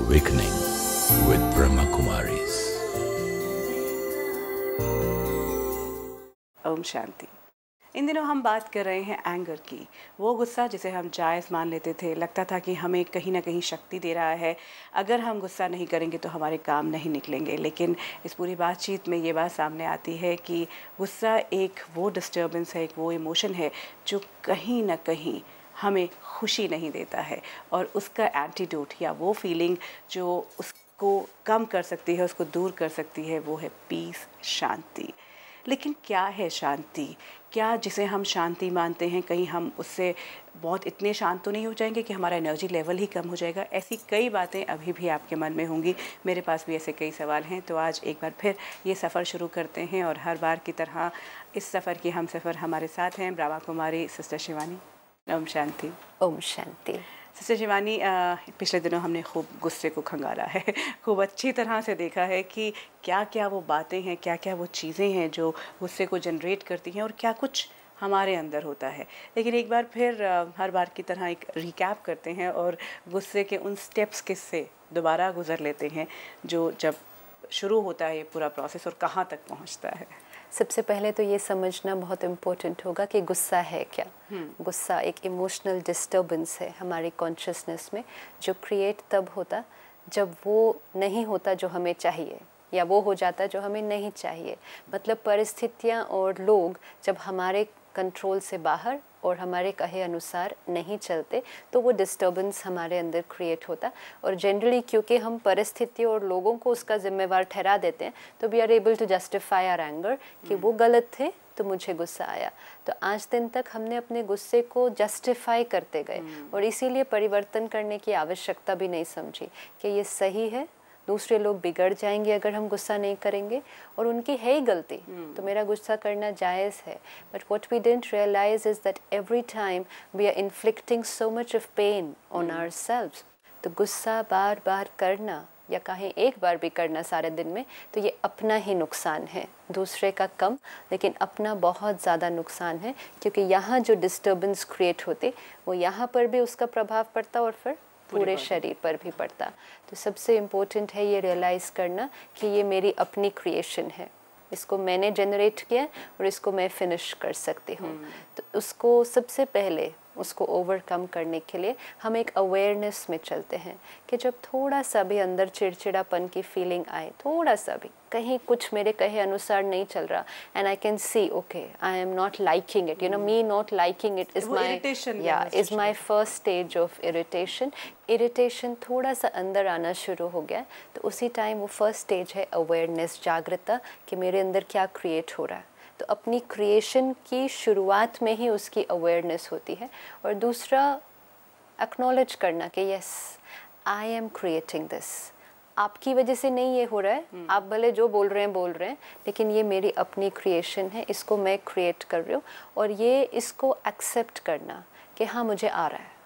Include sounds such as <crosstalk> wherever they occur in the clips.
Awakening with Brahma Kumaris. Om Shanti. इन दिनों हम बात कर रहे हैं एंगर की वो गुस्सा जिसे हम जायज़ मान लेते थे लगता था कि हमें कहीं ना कहीं शक्ति दे रहा है अगर हम गुस्सा नहीं करेंगे तो हमारे काम नहीं निकलेंगे लेकिन इस पूरी बातचीत में ये बात सामने आती है कि गुस्सा एक वो डिस्टर्बेंस है एक वो इमोशन है जो कहीं ना कहीं हमें खुशी नहीं देता है और उसका एंटीडोट या वो फीलिंग जो उसको कम कर सकती है उसको दूर कर सकती है वो है पीस शांति लेकिन क्या है शांति क्या जिसे हम शांति मानते हैं कहीं हम उससे बहुत इतने शांत तो नहीं हो जाएंगे कि हमारा एनर्जी लेवल ही कम हो जाएगा ऐसी कई बातें अभी भी आपके मन में होंगी मेरे पास भी ऐसे कई सवाल हैं तो आज एक बार फिर ये सफ़र शुरू करते हैं और हर बार की तरह इस सफ़र की हम सफ़र हमारे साथ हैं ब्रावा कुमारी सिस्टर शिवानी ओम शांति ओम शांति सच्चा शिवानी पिछले दिनों हमने खूब गुस्से को खंगाला है <laughs> खूब अच्छी तरह से देखा है कि क्या क्या वो बातें हैं क्या क्या वो चीज़ें हैं जो गुस्से को जनरेट करती हैं और क्या कुछ हमारे अंदर होता है लेकिन एक बार फिर हर बार की तरह एक रिकैप करते हैं और गुस्से के उन स्टेप्स से दोबारा गुजर लेते हैं जो जब शुरू होता है ये पूरा प्रोसेस और कहाँ तक पहुँचता है सबसे पहले तो ये समझना बहुत इम्पोर्टेंट होगा कि गुस्सा है क्या hmm. गुस्सा एक इमोशनल डिस्टर्बेंस है हमारी कॉन्शियसनेस में जो क्रिएट तब होता जब वो नहीं होता जो हमें चाहिए या वो हो जाता जो हमें नहीं चाहिए मतलब परिस्थितियाँ और लोग जब हमारे कंट्रोल से बाहर और हमारे कहे अनुसार नहीं चलते तो वो डिस्टर्बेंस हमारे अंदर क्रिएट होता और जनरली क्योंकि हम परिस्थिति और लोगों को उसका जिम्मेवार ठहरा देते हैं तो we are able to justify our anger कि वो hmm. गलत थे तो मुझे गुस्सा आया तो आज दिन तक हमने अपने गुस्से को जस्टिफाई करते गए hmm. और इसीलिए परिवर्तन करने की आवश्यकता भी नहीं समझी कि ये सही है दूसरे लोग बिगड़ जाएंगे अगर हम गुस्सा नहीं करेंगे और उनकी है ही गलती hmm. तो मेरा गुस्सा करना जायज़ है but what we don't realise is that every time we are inflicting so much of pain on ourselves तो गुस्सा बार बार करना या कहें एक बार भी करना सारे दिन में तो ये अपना ही नुकसान है दूसरे का कम लेकिन अपना बहुत ज़्यादा नुकसान है क्योंकि यहाँ जो डिस्टर्बेंस क्रिएट होते वो यहाँ पर भी उसका प्रभाव पड़ता और फिर पूरे शरीर पर भी पड़ता तो सबसे इम्पोर्टेंट है ये रियलाइज़ करना कि ये मेरी अपनी क्रिएशन है इसको मैंने जनरेट किया और इसको मैं फिनिश कर सकती हूँ हम्म। तो उसको सबसे पहले उसको ओवरकम करने के लिए हम एक अवेयरनेस में चलते हैं कि जब थोड़ा सा भी अंदर चिड़चिड़ापन की फीलिंग आए थोड़ा सा भी कहीं कुछ मेरे कहे अनुसार नहीं चल रहा and I can see okay I am not liking it you know me not liking it is my या is my first stage of irritation irritation थोड़ा सा अंदर आना शुरू हो गया तो उसी टाइम वो फर्स्ट स्टेज है अवेयरनेस जागृता कि मेरे अंदर क्या क्रिएट हो रहा है तो अपनी क्रिएशन की शुरुआत में ही उसकी अवेयरनेस होती है और दूसरा एक्नॉलेज करना कि yes I am creating this आपकी वजह से नहीं ये हो रहा है hmm. आप भले जो बोल रहे हैं बोल रहे हैं लेकिन ये मेरी अपनी क्रिएशन है इसको मैं क्रिएट कर रही हूँ और ये इसको एक्सेप्ट करना कि हाँ मुझे आ रहा है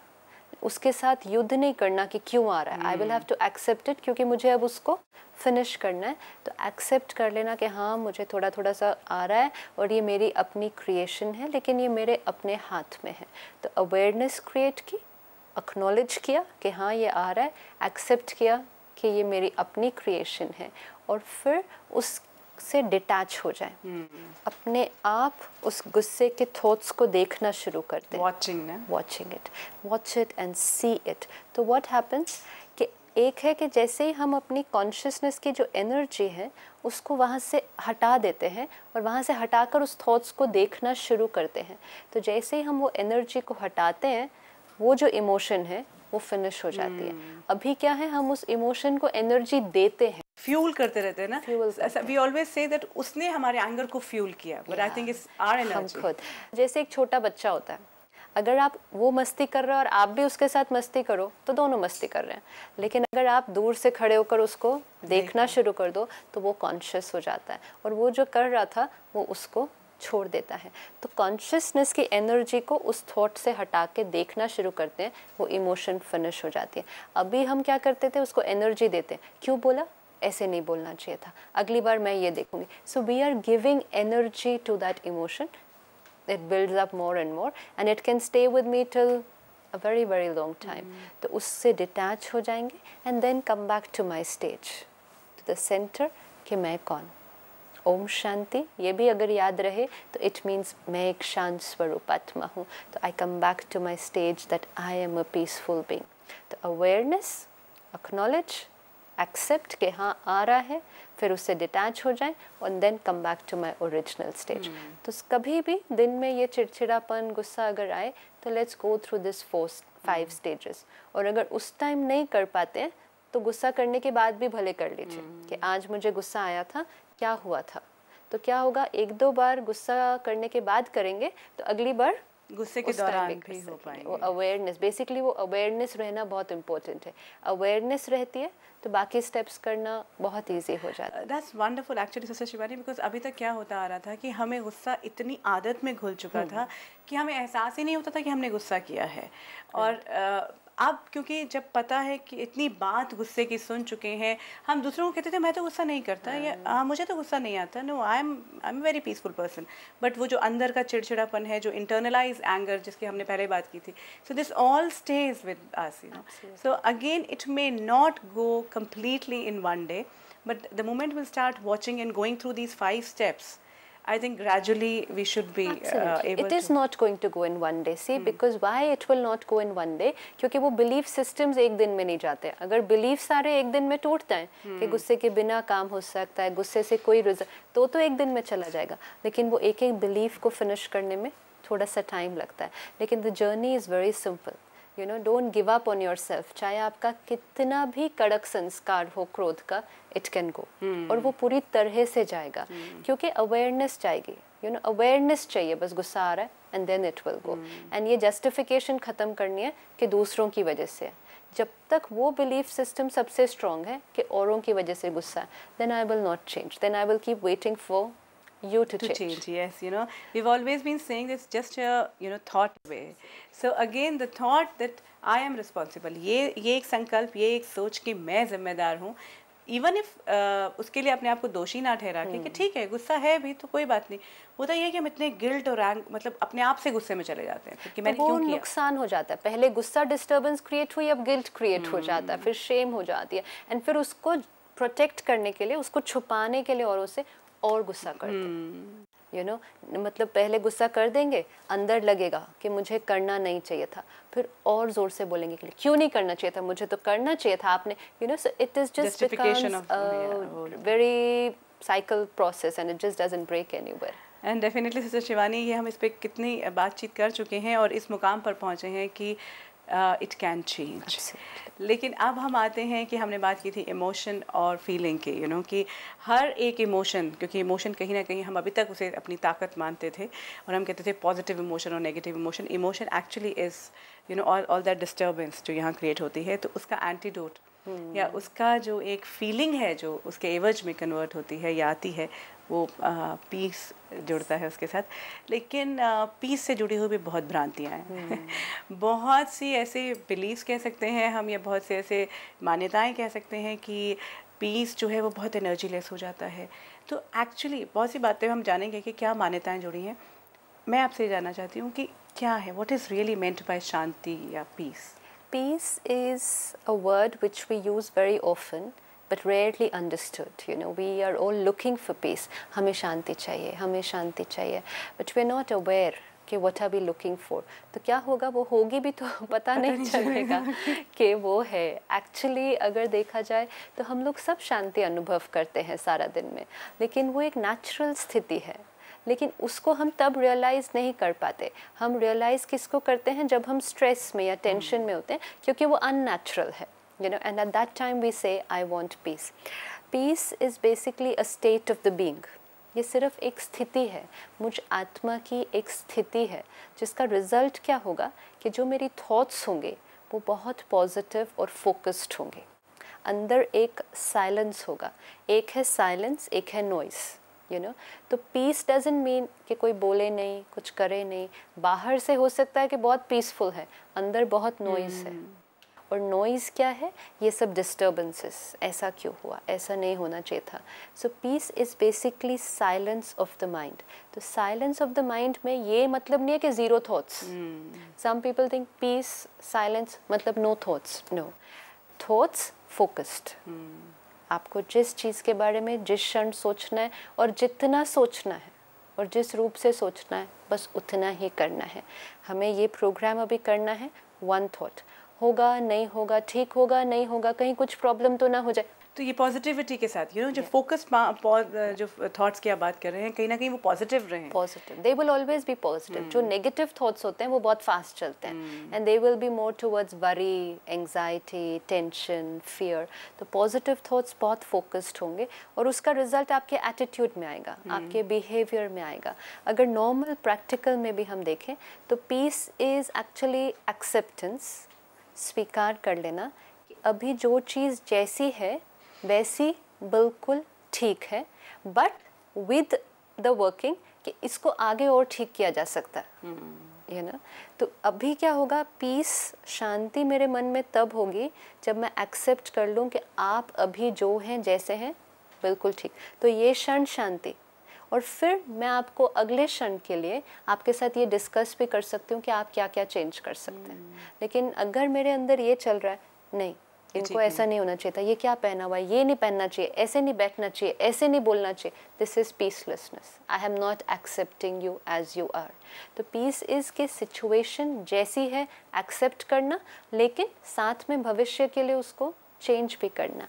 उसके साथ युद्ध नहीं करना कि क्यों आ रहा है I will have to accept it क्योंकि मुझे अब उसको फिनिश करना है तो एक्सेप्ट कर लेना कि हाँ मुझे थोड़ा थोड़ा सा आ रहा है और ये मेरी अपनी क्रिएशन है लेकिन ये मेरे अपने हाथ में है तो अवेयरनेस क्रिएट की अक्नॉलेज किया कि हाँ ये आ रहा है एक्सेप्ट किया कि ये मेरी अपनी क्रिएशन है और फिर उस से डिटैच हो जाए hmm. अपने आप उस गुस्से के थॉट्स को देखना शुरू कर दें watching watching it watch it and see it तो वॉट हैपन्स कि एक है कि जैसे ही हम अपनी कॉन्शियसनेस की जो एनर्जी है उसको वहाँ से हटा देते हैं और वहाँ से हटाकर उस थॉट्स को देखना शुरू करते हैं तो जैसे ही हम वो एनर्जी को हटाते हैं वो जो इमोशन है वो फिनिश हो जाती hmm. है हम्म। अभी क्या है हम उस इमोशन को एनर्जी देते हैं फ्यूल करते रहते हैं ना वी ऑलवेज से दैट उसने हमारे एंगर को फ्यूल किया but I think it's our energy खुद जैसे एक छोटा बच्चा होता है अगर आप वो मस्ती कर रहे हो और आप भी उसके साथ मस्ती करो तो दोनों मस्ती कर रहे हैं लेकिन अगर आप दूर से खड़े होकर उसको देखना शुरू कर दो तो वो कॉन्शियस हो जाता है और वो जो कर रहा था वो उसको छोड़ देता है तो कॉन्शियसनेस की एनर्जी को उस थॉट से हटा के देखना शुरू करते हैं वो इमोशन फिनिश हो जाती है अभी हम क्या करते थे उसको एनर्जी देते हैं क्यों बोला ऐसे नहीं बोलना चाहिए था अगली बार मैं ये देखूंगी so we are giving energy to that emotion it build up more and more and it can stay with me till a very very long time तो उससे डिटैच हो जाएंगे and then come back to my stage to the center कि मैं कौन ओम शांति ये भी अगर याद रहे तो इट मीन्स मैं एक शांत स्वरूप आत्मा हूँ तो I come back to my stage that I am a peaceful being awareness acknowledge accept के हाँ आ रहा है फिर उससे डिटैच हो जाए और then come back to my original stage तो कभी भी दिन में ये चिड़चिड़ापन गुस्सा अगर आए तो let's go through this four five stages और अगर उस टाइम नहीं कर पाते हैं तो गुस्सा करने के बाद भी भले कर लीजिए hmm. कि आज मुझे गुस्सा आया था क्या हुआ था तो क्या होगा एक दो बार गुस्सा करने के बाद करेंगे तो अगली बार गुस्से के दौरान भी हो पाएंगे वो अवेयरनेस बेसिकली वो अवेयरनेस रहना बहुत इम्पोर्टेंट है अवेयरनेस रहती है तो बाकी स्टेप्स करना बहुत ईजी हो जाता है that's wonderful actually sister Shivani because अभी तक क्या होता आ रहा था कि हमें गुस्सा इतनी आदत में घुल चुका हम्म। था कि हमें एहसास ही नहीं होता था कि हमने गुस्सा किया है हम्म। और अब क्योंकि जब पता है कि इतनी बात गुस्से की सुन चुके हैं हम दूसरों को कहते थे मैं तो गुस्सा नहीं करता या आ, हम्म। हाँ, मुझे तो गुस्सा नहीं आता no I am I am very peaceful person but वो जो अंदर का चिड़चिड़ापन है जो इंटरनलाइज एंगर जिसकी हमने पहले बात की थी so this all stage with us so again it may not go completely in one day. But the moment we'll start watching and going through these five steps, I think gradually we should be uh, able It is to not going to go in one day, see, hmm. because why it will not go in one day? kyunki wo belief systems ek din mein nahi जाते agar अगर belief सारे एक दिन में टूटते हैं hmm. कि गुस्से के बिना काम हो सकता है गुस्से से कोई to तो तो एक दिन में चला जाएगा लेकिन ek एक एक बिलीफ को फिनिश करने में थोड़ा सा टाइम लगता है लेकिन the journey is very you know don't give up on yourself चाहे आपका कितना भी कड़क संस्कार हो क्रोध का इट कैन गो और वो पूरी तरह से जाएगा hmm. क्योंकि अवेयरनेस जाएगी यू नो अवेयरनेस चाहिए बस गुस्सा आ रहा है and then it will go and ये जस्टिफिकेशन ख़त्म करनी है कि दूसरों की वजह से है जब तक वो बिलीफ सिस्टम सबसे स्ट्रॉन्ग है कि औरों की वजह से गुस्सा है then I will not change then I will keep waiting for you to, to change. change. Yes, you know, we've always been saying this just a, you know, thought way. So again, the thought that I am responsible, ye ye ek sankalp ye ek soch ki main zimmedar hu even if uh, उसके लिए अपने आप को दोषी ना ठहरा के कि ठीक है गुस्सा है भी तो कोई बात नहीं होता ये कि हम इतने गिल्ट और रैंक मतलब अपने आप से गुस्से में चले जाते हैं कि मैंने तो क्यों किया नुकसान हो जाता है पहले गुस्सा डिस्टर्बेंस क्रिएट हुई अब गिल्ट क्रिएट हो जाता है hmm. फिर शेम हो जाती है एंड फिर उसको प्रोटेक्ट करने के लिए उसको छुपाने के लिए औरों से और गुस्सा कर you know hmm. you know, मतलब पहले गुस्सा कर देंगे अंदर लगेगा कि मुझे करना नहीं चाहिए था फिर और ज़ोर से बोलेंगे कि क्यों नहीं करना चाहिए था मुझे तो करना चाहिए था आपने you know so it is just very cycle process and it just doesn't break any and definitely sister Shivani ये हम इस पर कितनी बातचीत कर चुके हैं और इस मुकाम पर पहुँचे हैं कि इट कैन चेंज लेकिन अब हम आते हैं कि हमने बात की थी इमोशन और फीलिंग की यू नो कि हर एक इमोशन क्योंकि इमोशन कहीं ना कहीं हम अभी तक उसे अपनी ताकत मानते थे और हम कहते थे पॉजिटिव इमोशन और negative emotion emotion actually is you know all all that disturbance जो यहाँ क्रिएट होती है तो उसका एंटीडोट hmm. या उसका जो एक फीलिंग है जो उसके एवज में कन्वर्ट होती है या आती है वो पीस जुड़ता है उसके साथ लेकिन पीस से जुड़ी हुई भी बहुत भ्रांतियाँ हैं हम्म। <laughs> बहुत सी ऐसे बिलीव्स कह सकते हैं हम या बहुत से ऐसे मान्यताएं कह सकते हैं कि पीस जो है वो बहुत एनर्जी लेस हो जाता है तो एक्चुअली बहुत सी बातें हम जानेंगे कि क्या मान्यताएं जुड़ी हैं मैं आपसे जानना चाहती हूँ कि क्या है what is really meant by शांति या peace peace is a word which we use very often but rarely understood you know we are all looking for peace हमें शांति चाहिए हमें शांति चाहिए but we're not aware कि what are we looking for तो क्या होगा वो होगी भी तो <laughs> पता नहीं चलेगा कि वो है एक्चुअली अगर देखा जाए तो हम लोग सब शांति अनुभव करते हैं सारा दिन में लेकिन वो एक नेचुरल स्थिति है लेकिन उसको हम तब रियलाइज़ नहीं कर पाते हम रियलाइज़ किसको करते हैं जब हम स्ट्रेस में या टेंशन हम्म। में होते हैं क्योंकि वो अननेचुरल है you know and at that time we say i want peace peace is basically a state of the being ये सिर्फ एक स्थिति है मुझ आत्मा की एक स्थिति है जिसका रिज़ल्ट क्या होगा कि जो मेरी थॉट्स होंगे वो बहुत पॉजिटिव और फोकस्ड होंगे अंदर एक साइलेंस होगा एक है साइलेंस एक है नॉइस यू नो तो पीस डजेंट मीन कि कोई बोले नहीं कुछ करे नहीं बाहर से हो सकता है कि बहुत पीसफुल है अंदर बहुत नॉइस hmm. है और नॉइज़ क्या है ये सब डिस्टर्बेंसेस ऐसा क्यों हुआ ऐसा नहीं होना चाहिए था so peace is basically silence of the mind तो साइलेंस ऑफ द माइंड में ये मतलब नहीं है कि zero thoughts some people think peace silence मतलब no thoughts no thoughts focused आपको जिस चीज़ के बारे में जिस क्षण सोचना है और जितना सोचना है और जिस रूप से सोचना है बस उतना ही करना है हमें ये प्रोग्राम अभी करना है वन थॉट होगा नहीं होगा ठीक होगा नहीं होगा कहीं कुछ प्रॉब्लम तो ना हो जाए तो ये पॉजिटिविटी के साथ यू नो जो फोकस जो थॉट्स की आप बात कर रहे हैं कहीं ना कहीं वो पॉजिटिव रहे positive they will always be positive जो नेगेटिव hmm. थॉट्स होते हैं वो बहुत फास्ट चलते हैं and they will be more towards worry anxiety tension fear तो पॉजिटिव थॉट्स बहुत फोकस्ड होंगे और उसका रिजल्ट आपके एटीट्यूड में आएगा hmm. आपके बिहेवियर में आएगा अगर नॉर्मल प्रैक्टिकल में भी हम देखें तो पीस इज एक्चुअली एक्सेप्टेंस स्वीकार कर लेना कि अभी जो चीज़ जैसी है वैसी बिल्कुल ठीक है बट विद द वर्किंग कि इसको आगे और ठीक किया जा सकता है ये हम्म। ना तो अभी क्या होगा पीस शांति मेरे मन में तब होगी जब मैं एक्सेप्ट कर लूँ कि आप अभी जो हैं जैसे हैं बिल्कुल ठीक तो ये क्षण शांति और फिर मैं आपको अगले क्षण के लिए आपके साथ ये डिस्कस भी कर सकती हूँ कि आप क्या क्या चेंज कर सकते हैं हम्म। लेकिन अगर मेरे अंदर ये चल रहा है नहीं इनको ऐसा नहीं होना चाहिए था ये क्या पहना हुआ है ये नहीं पहनना चाहिए ऐसे नहीं बैठना चाहिए ऐसे नहीं बोलना चाहिए this is peacelessness I am not accepting you as you are तो पीस इज़ के सिचुएशन जैसी है एक्सेप्ट करना लेकिन साथ में भविष्य के लिए उसको चेंज भी करना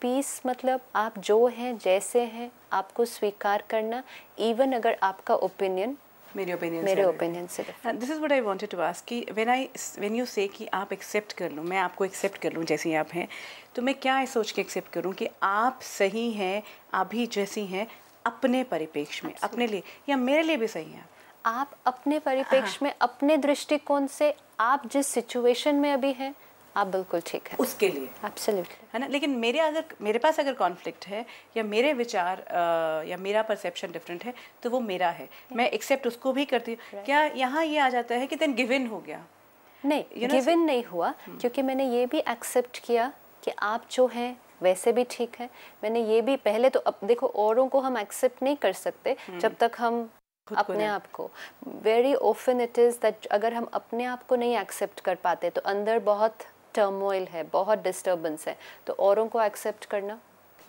पीस मतलब आप जो हैं जैसे हैं आपको स्वीकार करना इवन अगर आपका ओपिनियन मेरे ओपिनियन मेरे ओपिनियन से this is what I wanted to ask कि when I when you say कि आप एक्सेप्ट कर लूँ मैं आपको एक्सेप्ट कर लूँ जैसी आप हैं तो मैं क्या सोच के एक्सेप्ट करूँ कि आप सही हैं आप जैसी हैं अपने परिपेक्ष में अपने लिए या मेरे लिए भी सही हैं आप अपने परिपेक्ष हाँ। में अपने दृष्टिकोण से आप जिस सिचुएशन में अभी हैं आप बिल्कुल ठीक है उसके लिए एब्सोल्युटली है ना लेकिन मेरे अगर मेरे पास अगर कॉन्फ्लिक्ट है या मेरे विचार आ, या मेरा परसेप्शन डिफरेंट है तो वो मेरा है yeah. मैं एक्सेप्ट उसको भी करती हूँ right. क्या यहाँ ये यह आ जाता है कि देन गिवन हो गया नहीं गिवन you know, नहीं हुआ hmm. क्योंकि मैंने ये भी एक्सेप्ट किया कि आप जो हैं वैसे भी ठीक है मैंने ये भी पहले तो अब देखो औरों को हम एक्सेप्ट नहीं कर सकते hmm. जब तक हम अपने आप को very often it is that अगर हम अपने आप को नहीं एक्सेप्ट कर पाते तो अंदर बहुत टर्मोइल है बहुत डिस्टर्बेंस है तो औरों को एक्सेप्ट करना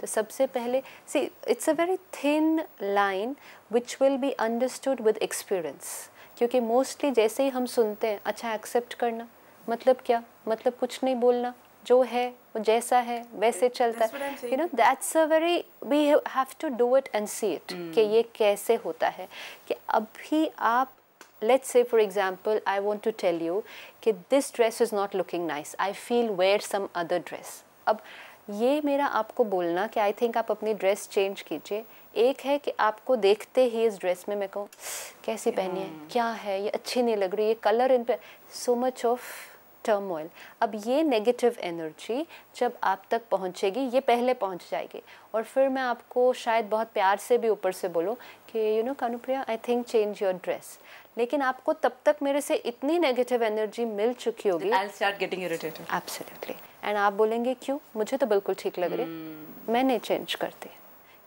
तो सबसे पहले see it's a very thin line which will be understood with experience क्योंकि मोस्टली जैसे ही हम सुनते हैं अच्छा एक्सेप्ट करना मतलब क्या मतलब कुछ नहीं बोलना जो है वो जैसा है वैसे चलता है you know that's a very we have to do it and see it कि ये कैसे होता है कि अभी आप let's say for example i want to tell you कि this dress is not looking nice i feel wear some other dress अब ये मेरा आपको बोलना कि आई थिंक आप अपनी ड्रेस चेंज कीजिए एक है कि आपको देखते ही इस ड्रेस में मैं कहूँ कैसी पहनी है hmm. क्या है ये अच्छी नहीं लग रही ये कलर इन पे सो मच ऑफ टर्मोइल अब ये नेगेटिव एनर्जी जब आप तक पहुँचेगी ये पहले पहुँच जाएगी और फिर मैं आपको शायद बहुत प्यार से भी ऊपर से बोलूँ कि you know Kanupriya I think change your dress लेकिन आपको तब तक मेरे से इतनी नेगेटिव एनर्जी मिल चुकी होगी I start getting irritated absolutely and आप बोलेंगे क्यों मुझे तो बिल्कुल ठीक लग रही hmm. मैंने चेंज करते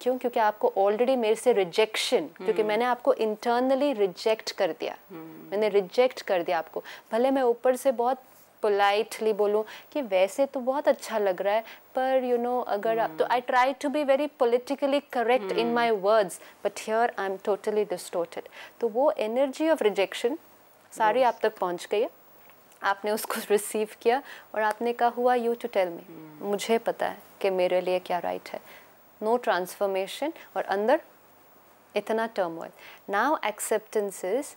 क्यों क्योंकि आपको ऑलरेडी मेरे से रिजेक्शन hmm. क्योंकि मैंने आपको इंटरनली रिजेक्ट कर दिया hmm. मैंने रिजेक्ट कर दिया आपको भले मैं ऊपर से बहुत पोलाइटली बोलूँ कि वैसे तो बहुत अच्छा लग रहा है पर यू you नो know, अगर आप तो I try to be very politically correct in my words but here I am totally distorted तो वो एनर्जी ऑफ रिजेक्शन सारी आप तक पहुँच गई है आपने उसको रिसीव किया और आपने कहा हुआ यू टू टेल मी मुझे पता है कि मेरे लिए क्या राइट है नो ट्रांसफॉर्मेशन और अंदर इतना टर्मोइल नाउ एक्सेप्टेंस इज़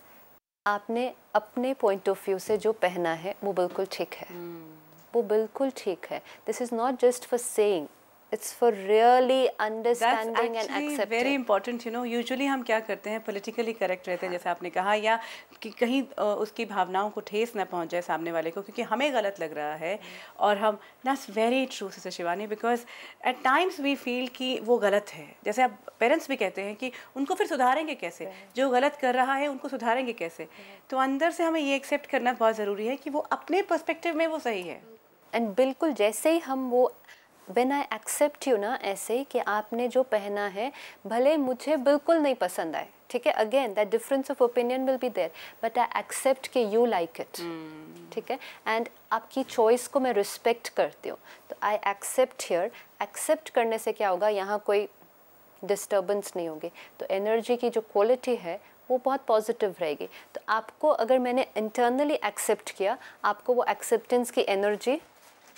आपने अपने पॉइंट ऑफ व्यू से जो पहना है वो बिल्कुल ठीक है hmm. वो बिल्कुल ठीक है this is not just for saying it's for really understanding and accept very important you know usually हम क्या करते हैं पोलिटिकली करेक्ट रहते हैं जैसे आपने कहा या कि कहीं उसकी भावनाओं को ठेस ना पहुंच जाए सामने वाले को क्योंकि हमें गलत लग रहा है और हम that's very true sister Shivani because at times we feel कि वो गलत है जैसे आप पेरेंट्स भी कहते हैं कि उनको फिर सुधारेंगे कैसे जो गलत कर रहा है उनको सुधारेंगे कैसे तो अंदर से हमें ये एक्सेप्ट करना बहुत ज़रूरी है कि वो अपने पर्सपेक्टिव में वो सही है एंड बिल्कुल जैसे ही हम वो वेन आई एक्सेप्ट यू ना ऐसे कि आपने जो पहना है भले मुझे बिल्कुल नहीं पसंद आए ठीक है again that difference of opinion will be there but I accept के यू लाइक इट ठीक है एंड आपकी चॉइस को मैं रिस्पेक्ट करती हूँ तो आई एक्सेप्ट हियर एक्सेप्ट करने से क्या होगा यहाँ कोई डिस्टर्बेंस नहीं होगी तो एनर्जी की जो क्वालिटी है वो बहुत पॉजिटिव रहेगी तो आपको अगर मैंने इंटरनली एक्सेप्ट किया आपको वो एक्सेप्टेंस की एनर्जी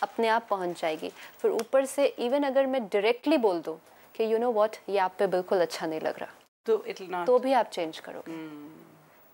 अपने आप पहुंच जाएगी फिर ऊपर से इवन अगर मैं डायरेक्टली बोल दूँ कि यू नो वॉट ये आप पे बिल्कुल अच्छा नहीं लग रहा तो तो भी आप चेंज करोगे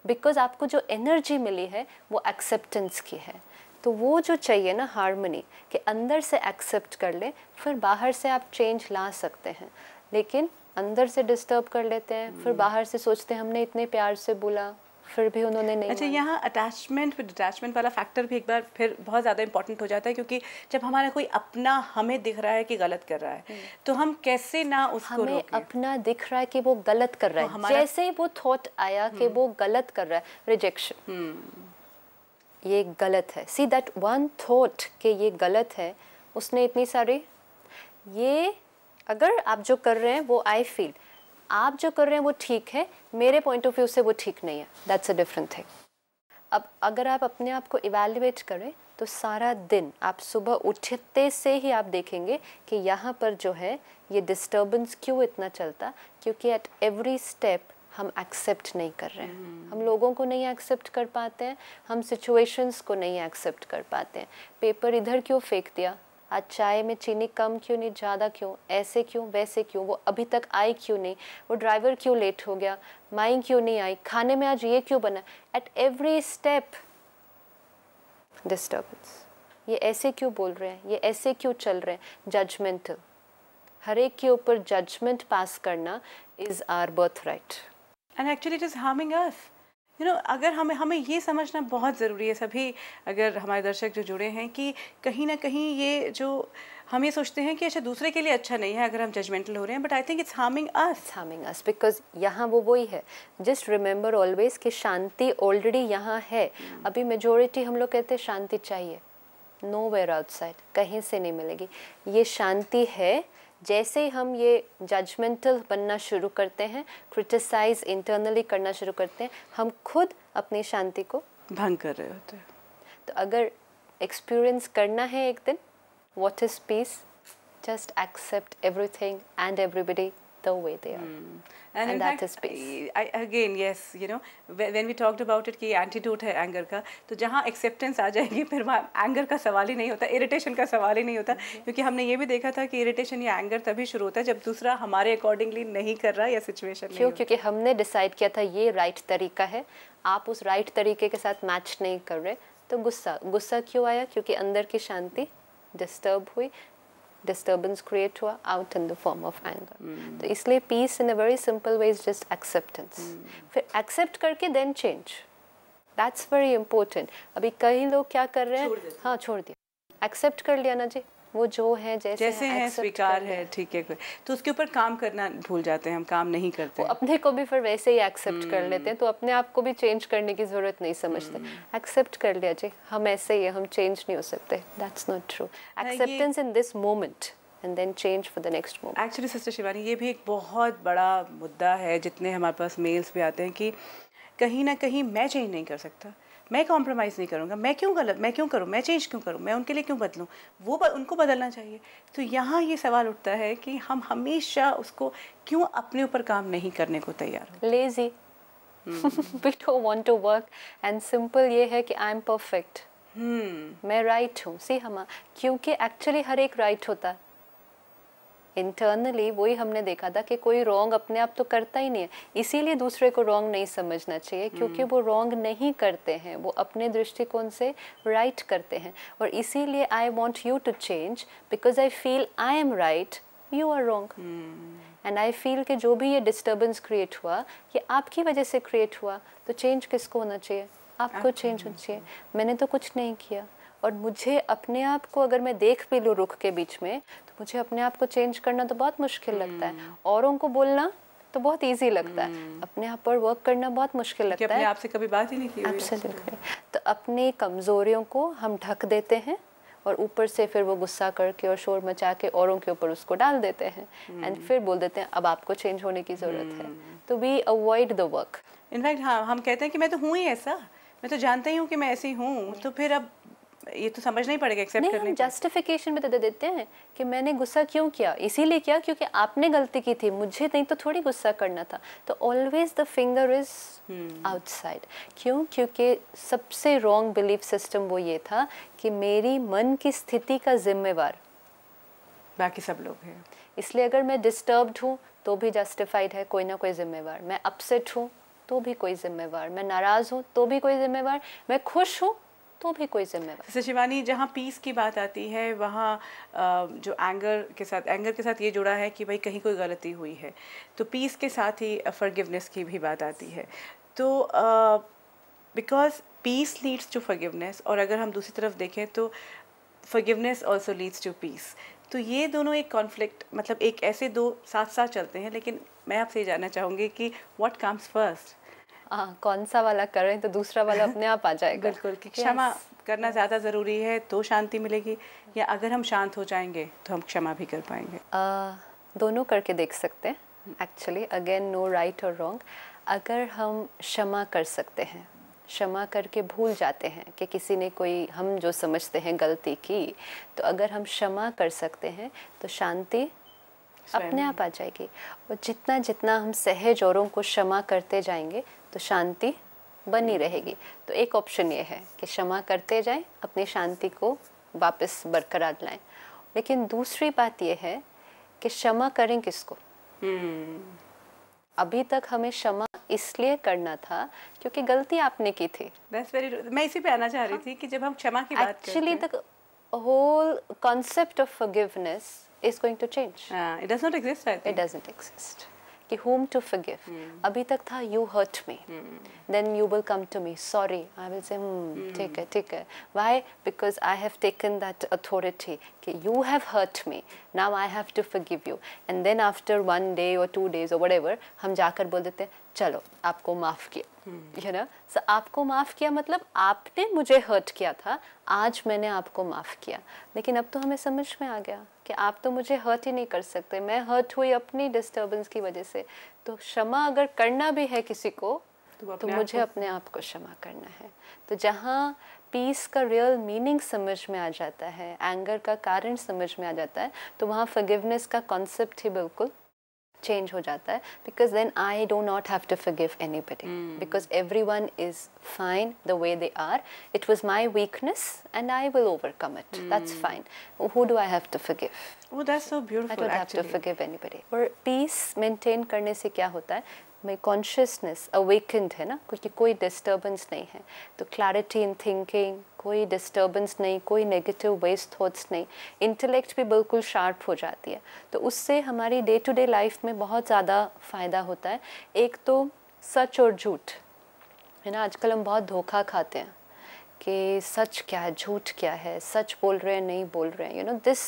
बिकॉज हम्म। hmm. आपको जो एनर्जी मिली है वो एक्सेप्टेंस की है तो वो जो चाहिए ना हारमोनी कि अंदर से एक्सेप्ट कर ले फिर बाहर से आप चेंज ला सकते हैं लेकिन अंदर से डिस्टर्ब कर लेते हैं hmm. फिर हम्म। बाहर से सोचते हैं हमने इतने प्यार से बोला फिर भी उन्होंने नहीं अच्छा यहाँ अटैचमेंट फिर डिटैचमेंट वाला फैक्टर भी एक बार फिर बहुत ज़्यादा इंपॉर्टेंट हो जाता है क्योंकि जब हमारा कोई अपना हमें दिख रहा है कि गलत कर रहा है हम्म। तो हम कैसे ना उसको हमें अपना दिख रहा है कि वो गलत कर रहा है जैसे ही वो थॉट आया कि हम्म। वो गलत कर रहा है रिजेक्शन हम्म। ये गलत है सी दैट वन थॉट कि ये गलत है उसने इतनी सारी ये अगर आप जो कर रहे हैं वो आई फील आप जो कर रहे हैं वो ठीक है मेरे पॉइंट ऑफ व्यू से वो ठीक नहीं है दैट्स अ डिफरेंट थिंग अब अगर आप अपने आप को इवेल्युएट करें तो सारा दिन आप सुबह उठते से ही आप देखेंगे कि यहाँ पर जो है ये डिस्टर्बेंस क्यों इतना चलता क्योंकि एट एवरी स्टेप हम एक्सेप्ट नहीं कर रहे हैं hmm. हम लोगों को नहीं एक्सेप्ट कर पाते हैं हम सिचुएशंस को नहीं एक्सेप्ट कर पाते हैं पेपर इधर क्यों फेंक दिया आज चाय में चीनी कम क्यों नहीं ज़्यादा क्यों ऐसे क्यों वैसे क्यों वो अभी तक आई क्यों नहीं वो ड्राइवर क्यों लेट हो गया माई क्यों नहीं आई खाने में आज ये क्यों बना एट एवरी स्टेप डिस्टर्बेंस ये ऐसे क्यों बोल रहे हैं ये ऐसे क्यों चल रहे हैं जजमेंट हर एक के ऊपर जजमेंट पास करना is our birth right and actually it is harming earth you know अगर हमें हमें ये समझना बहुत ज़रूरी है सभी अगर हमारे दर्शक जो जुड़े हैं कि कहीं ना कहीं ये जो हम ये सोचते हैं कि अच्छा दूसरे के लिए अच्छा नहीं है अगर हम जजमेंटल हो रहे हैं but I think it's harming us harming us because यहाँ वो वही है जस्ट रिमेंबर ऑलवेज कि शांति ऑलरेडी यहाँ है hmm. अभी मेजोरिटी हम लोग कहते हैं शांति चाहिए नो वेयर आउटसाइड कहीं से नहीं मिलेगी ये शांति है जैसे ही हम ये जजमेंटल बनना शुरू करते हैं क्रिटिसाइज इंटरनली करना शुरू करते हैं हम खुद अपनी शांति को भंग कर रहे होते हैं तो अगर एक्सपीरियंस करना है एक दिन what is peace accept everything and everybody the way they are. Mm. And, and that fact, is peace. I, again, yes, you know, when we talked about it कि एंटीट्यूड है anger का तो जहाँ acceptance आ जाएगी फिर वहाँ anger का सवाल ही नहीं होता इरिटेशन का सवाल ही नहीं होता okay. Mm-hmm. क्योंकि हमने ये भी देखा था कि इरिटेशन या एंगर तभी शुरू होता है जब दूसरा हमारे अकॉर्डिंगली नहीं कर रहा या सिचुएशन क्यों क्योंकि हमने डिसाइड किया था ये राइट तरीका है आप उस राइट तरीके के साथ मैच नहीं कर रहे तो गुस्सा गुस्सा क्यों आया क्योंकि अंदर की शांति डिस्टर्ब हुई disturbance create out in the form of anger. Mm. तो peace in a very simple way is just acceptance. Mm. accept karke then change. That's very important. अभी कई लोग क्या कर रहे हैं हाँ छोड़ दिया Accept kar liya na, जी वो जो है जैसे, जैसे है, है स्वीकार है ठीक है तो उसके ऊपर काम करना भूल जाते हैं हम काम नहीं करते वो अपने को भी फिर वैसे ही एक्सेप्ट कर लेते हैं हम्म। तो अपने आप को भी चेंज करने की ज़रूरत नहीं समझते एक्सेप्ट हम्म। कर लिया जी हम ऐसे ही हम चेंज नहीं हो सकते that's not true acceptance in this moment and then change for the next moment actually sister Shivani ये भी एक बहुत बड़ा मुद्दा है जितने हमारे पास मेल्स भी आते हैं कि कहीं ना कहीं मैं चेंज नहीं कर सकता मैं कॉम्प्रोमाइज़ नहीं करूँगा मैं क्यों गलत मैं क्यों करूँ मैं चेंज क्यों करूँ मैं उनके लिए क्यों बदलूँ वो ब, उनको बदलना चाहिए तो यहाँ ये सवाल उठता है कि हम हमेशा उसको क्यों अपने ऊपर काम नहीं करने को तैयार lazy we don't want to work and simple ये है कि आई एम परफेक्ट मैं राइट हूँ सी हम क्योंकि एक्चुअली हर एक राइट होता है इंटरनली वही हमने देखा था कि कोई रॉन्ग अपने आप तो करता ही नहीं है इसीलिए दूसरे को रॉन्ग नहीं समझना चाहिए हम्म। क्योंकि वो रॉन्ग नहीं करते हैं वो अपने दृष्टिकोण से राइट right करते हैं और इसीलिए I want you to change because I feel I am right you are wrong and I feel कि जो भी ये डिस्टर्बेंस क्रिएट हुआ ये आपकी वजह से क्रिएट हुआ तो चेंज किसको होना चाहिए आपको चेंज होना चाहिए मैंने तो कुछ नहीं किया और मुझे अपने आप को अगर मैं देख भी लूँ रुख के बीच में तो मुझे अपने आप को चेंज करना तो बहुत मुश्किल hmm. लगता है हम्म। औरों को बोलना तो बहुत इजी लगता hmm. है हम्म। अपने आप पर वर्क करना बहुत मुश्किल लगता अपने है आपसे कभी बात ही नहीं की एब्सोल्युटली तो अपनी कमजोरियों को हम ढक देते हैं और ऊपर से फिर वो गुस्सा करके और शोर मचा के औरों के ऊपर उसको डाल देते हैं एंड hmm. हम्म। फिर बोल देते हैं अब आपको चेंज होने की ज़रूरत hmm. है तो we avoid the work in fact हाँ हम कहते हैं कि मैं तो हूँ ही ऐसा मैं तो जानते ही हूँ कि मैं ऐसी हूँ तो फिर अब ये तो समझ नहीं पड़ेगा एक्सेप्ट करने हम जस्टिफिकेशन में तो दे देते हैं कि मैंने गुस्सा क्यों किया इसीलिए किया क्योंकि आपने गलती की थी मुझे नहीं तो थोड़ी गुस्सा करना था तो always the finger is outside क्यों क्योंकि सबसे रॉन्ग बिलीफ सिस्टम वो ये था कि मेरी मन की स्थिति का जिम्मेवार बाकी सब लोग हैं इसलिए अगर मैं डिस्टर्ब्ड हूँ तो भी जस्टिफाइड है कोई ना कोई जिम्मेवार मैं अपसेट हूँ तो भी कोई जिम्मेवार मैं नाराज़ हूँ तो भी कोई जिम्मेवार मैं खुश हूँ तो भी कोई जिम्मेवार जैसे शिवानी जहाँ पीस की बात आती है वहाँ जो एंगर के साथ एंगर के साथ ये जुड़ा है कि भाई कहीं कोई गलती हुई है तो पीस के साथ ही फॉरगिवनेस की भी बात आती है तो because peace leads to forgiveness और अगर हम दूसरी तरफ देखें तो forgiveness also leads to peace तो ये दोनों एक कॉन्फ्लिक्ट मतलब एक ऐसे दो साथ साथ चलते हैं लेकिन मैं आपसे ये जानना चाहूँगी कि व्हाट कम्स फर्स्ट आ, कौन सा वाला कर रहे हैं तो दूसरा वाला अपने आप आ जाएगा <laughs> बिल्कुल कि क्षमा yes. करना ज़्यादा ज़रूरी है तो शांति मिलेगी या अगर हम शांत हो जाएंगे तो हम क्षमा भी कर पाएंगे आ, दोनों करके देख सकते हैं एक्चुअली अगेन नो राइट और रॉन्ग अगर हम क्षमा कर सकते हैं क्षमा करके भूल जाते हैं कि किसी ने कोई हम जो समझते हैं गलती की तो अगर हम क्षमा कर सकते हैं तो शांति अपने आप आ जाएगी और जितना जितना हम सहज औरों को क्षमा करते जाएंगे तो शांति बनी रहेगी तो एक ऑप्शन ये है कि क्षमा करते जाएं अपनी शांति को वापस बरकरार लाएं लेकिन दूसरी बात यह है कि क्षमा करें किसको hmm. अभी तक हमें क्षमा इसलिए करना था क्योंकि गलती आपने की थी मैं इसी पे आना चाह रही हाँ। थी कि जब हम क्षमा की बात actually the whole concept of forgiveness is going to change it does not exist it doesn't exist कि whom to forgive hmm. अभी तक था you hurt me then you will come to me sorry I will say hmm ठीक है ठीक है why because I have taken that authority कि you have hurt me now I have to forgive you and then after one day or two days or whatever हम जाकर बोल देते हैं चलो आपको माफ़ किया यू नो सो आपको माफ़ किया मतलब आपने मुझे हर्ट किया था आज मैंने आपको माफ़ किया लेकिन अब तो हमें समझ में आ गया कि आप तो मुझे हर्ट ही नहीं कर सकते मैं हर्ट हुई अपनी डिस्टर्बेंस की वजह से तो क्षमा अगर करना भी है किसी को तो, तो मुझे अपने आप को क्षमा करना है तो जहाँ पीस का रियल मीनिंग समझ में आ जाता है एंगर का कारण समझ में आ जाता है तो वहाँ फगिवनेस का कॉन्सेप्ट ही बिल्कुल चेंज हो जाता है because then I do not have to forgive anybody because everyone is fine the way they are it was my weakness and I will overcome it that's fine who do I have to forgive और peace maintain करने से क्या होता है मेरी consciousness awakened है ना क्योंकि कोई डिस्टर्बेंस नहीं है तो क्लैरिटी इन थिंकिंग कोई डिस्टर्बेंस नहीं कोई नेगेटिव वेस्ट थॉट्स नहीं इंटेलेक्ट भी बिल्कुल शार्प हो जाती है तो उससे हमारी डे टू डे लाइफ में बहुत ज़्यादा फ़ायदा होता है एक तो सच और झूठ है ना आजकल हम बहुत धोखा खाते हैं कि सच क्या है झूठ क्या है सच बोल रहे हैं नहीं बोल रहे हैं you know this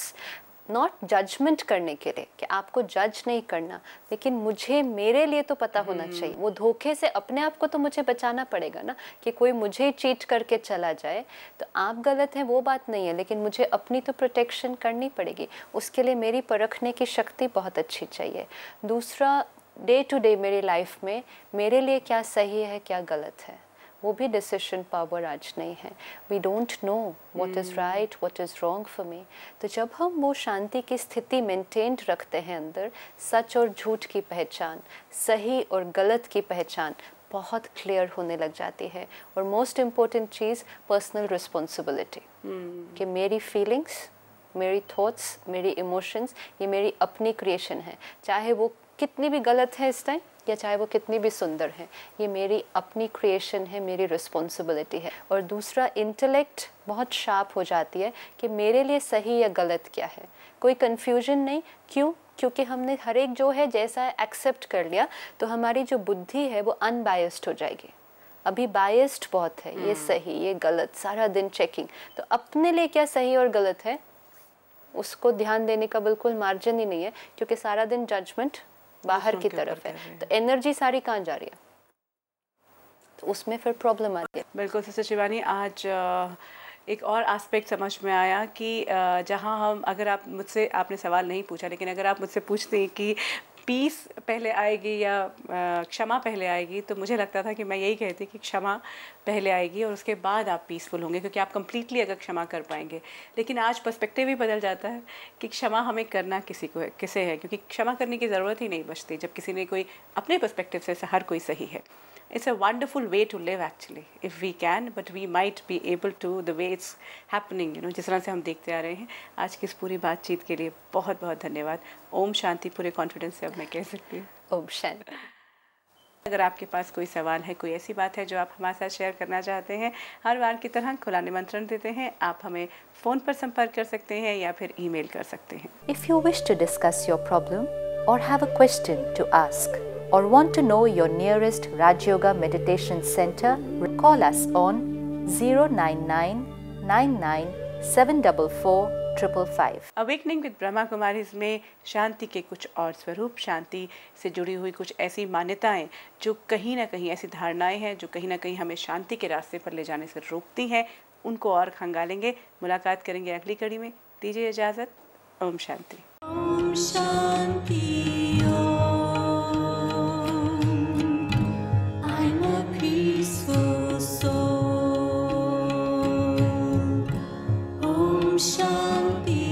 not judgement करने के लिए कि आपको जज नहीं करना लेकिन मुझे मेरे लिए तो पता होना हम्म। चाहिए वो धोखे से अपने आप को तो मुझे बचाना पड़ेगा ना कि कोई मुझे चीट करके चला जाए तो आप गलत हैं वो बात नहीं है लेकिन मुझे अपनी तो प्रोटेक्शन करनी पड़ेगी उसके लिए मेरी परखने की शक्ति बहुत अच्छी चाहिए दूसरा डे टू डे मेरी लाइफ में मेरे लिए क्या सही है क्या गलत है वो भी डिसीशन पावर आज नहीं है we don't know what is right what is wrong for me तो जब हम वो शांति की स्थिति मेंटेन रखते हैं अंदर सच और झूठ की पहचान सही और गलत की पहचान बहुत क्लियर होने लग जाती है और मोस्ट इम्पोर्टेंट चीज़ पर्सनल रिस्पॉन्सिबिलिटी hmm. कि मेरी फीलिंग्स मेरी थॉट्स मेरी इमोशंस ये मेरी अपनी क्रिएशन है चाहे वो कितनी भी गलत है इस टाइम या चाहे वो कितनी भी सुंदर हैं ये मेरी अपनी क्रिएशन है मेरी रिस्पॉन्सिबिलिटी है और दूसरा इंटेलेक्ट बहुत शार्प हो जाती है कि मेरे लिए सही या गलत क्या है कोई कन्फ्यूजन नहीं क्यों क्योंकि हमने हर एक जो है जैसा है एक्सेप्ट कर लिया तो हमारी जो बुद्धि है वो अनबायस्ड हो जाएगी अभी बायस्ड बहुत है ये हम्म। सही ये गलत सारा दिन चेकिंग तो अपने लिए क्या सही और गलत है उसको ध्यान देने का बिल्कुल मार्जिन ही नहीं है क्योंकि सारा दिन जजमेंट बाहर की तरफ है तो एनर्जी सारी कहाँ जा रही है तो उसमें फिर प्रॉब्लम आती है बिल्कुल सिस्टर शिवानी आज एक और एस्पेक्ट समझ में आया कि जहाँ हम अगर आप मुझसे आपने सवाल नहीं पूछा लेकिन अगर आप मुझसे पूछते हैं कि पीस पहले आएगी या क्षमा पहले आएगी तो मुझे लगता था कि मैं यही कहती कि क्षमा पहले आएगी और उसके बाद आप पीसफुल होंगे क्योंकि आप कम्प्लीटली अगर क्षमा कर पाएंगे लेकिन आज पर्सपेक्टिव ही बदल जाता है कि क्षमा हमें करना किसी को है किसे है क्योंकि क्षमा करने की ज़रूरत ही नहीं बचती जब किसी ने कोई अपने पर्सपेक्टिव से हर कोई सही है it's a wonderful way to live actually if we can but we might be able to the way it's happening you know jis tarah se hum dekhte aa rahe hain aaj ki is puri baat cheet ke liye bahut bahut dhanyawad om shanti pure confidence se ab main keh sakti hu om shanti अगर आपके पास कोई सवाल है कोई ऐसी बात है जो आप हमारे साथ शेयर करना चाहते हैं हर बार की तरह खुला निमंत्रण देते हैं आप हमें फ़ोन पर संपर्क कर सकते हैं या फिर ईमेल कर सकते हैं if you wish to discuss your problem और have a question to ask or want to know your nearest Raj Yoga Meditation Center, call us on 099 awakening with Brahma Kumaris में शांति के कुछ और स्वरूप शांति से जुड़ी हुई कुछ ऐसी मान्यताएं जो कहीं ना कहीं ऐसी धारणाएं हैं जो कहीं ना कहीं हमें शांति के रास्ते पर ले जाने से रोकती हैं उनको और खंगालेंगे मुलाकात करेंगे अगली कड़ी में दीजिए इजाज़त ओम शांति ओम शांति ओम। 山。